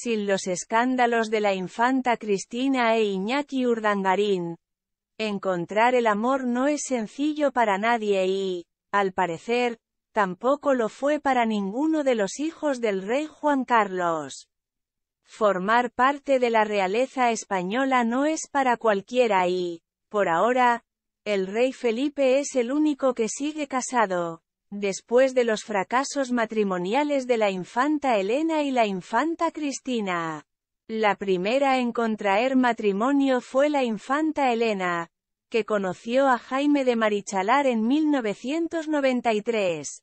sin los escándalos de la infanta Cristina e Iñaki Urdangarín. Encontrar el amor no es sencillo para nadie y, al parecer, tampoco lo fue para ninguno de los hijos del rey Juan Carlos. Formar parte de la realeza española no es para cualquiera y, por ahora, el rey Felipe es el único que sigue casado. Después de los fracasos matrimoniales de la infanta Elena y la infanta Cristina, la primera en contraer matrimonio fue la infanta Elena, que conoció a Jaime de Marichalar en 1993.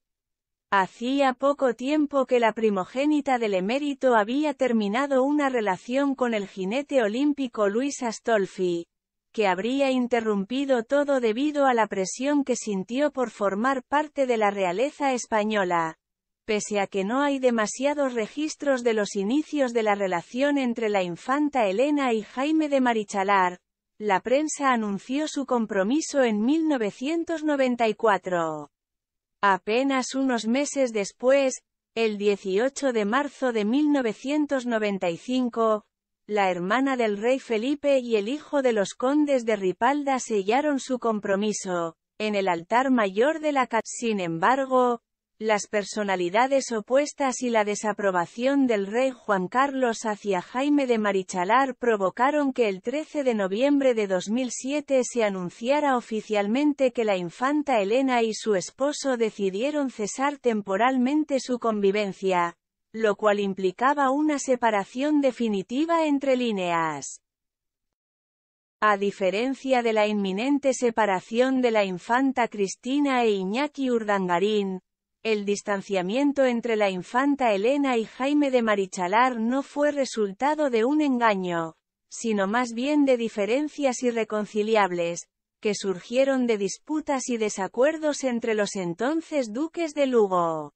Hacía poco tiempo que la primogénita del emérito había terminado una relación con el jinete olímpico Luis Astolfi, que habría interrumpido todo debido a la presión que sintió por formar parte de la realeza española. Pese a que no hay demasiados registros de los inicios de la relación entre la infanta Elena y Jaime de Marichalar, la prensa anunció su compromiso en 1994. Apenas unos meses después, el 18 de marzo de 1995, la hermana del rey Felipe y el hijo de los condes de Ripalda sellaron su compromiso, en el altar mayor de la catedral. Sin embargo, las personalidades opuestas y la desaprobación del rey Juan Carlos hacia Jaime de Marichalar provocaron que el 13 de noviembre de 2007 se anunciara oficialmente que la infanta Elena y su esposo decidieron cesar temporalmente su convivencia, lo cual implicaba una separación definitiva entre líneas. A diferencia de la inminente separación de la infanta Cristina e Iñaki Urdangarín, el distanciamiento entre la infanta Elena y Jaime de Marichalar no fue resultado de un engaño, sino más bien de diferencias irreconciliables, que surgieron de disputas y desacuerdos entre los entonces duques de Lugo.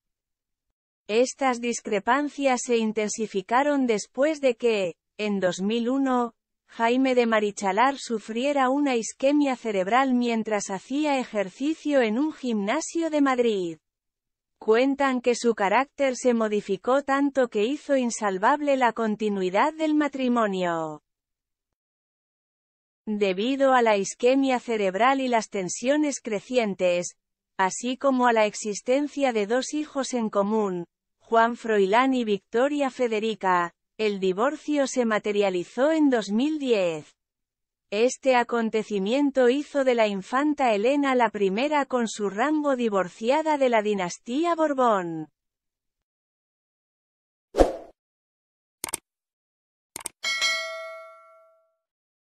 Estas discrepancias se intensificaron después de que, en 2001, Jaime de Marichalar sufriera una isquemia cerebral mientras hacía ejercicio en un gimnasio de Madrid. Cuentan que su carácter se modificó tanto que hizo insalvable la continuidad del matrimonio. Debido a la isquemia cerebral y las tensiones crecientes, así como a la existencia de dos hijos en común, Juan Froilán y Victoria Federica, el divorcio se materializó en 2010. Este acontecimiento hizo de la infanta Elena la primera con su rango divorciada de la dinastía Borbón.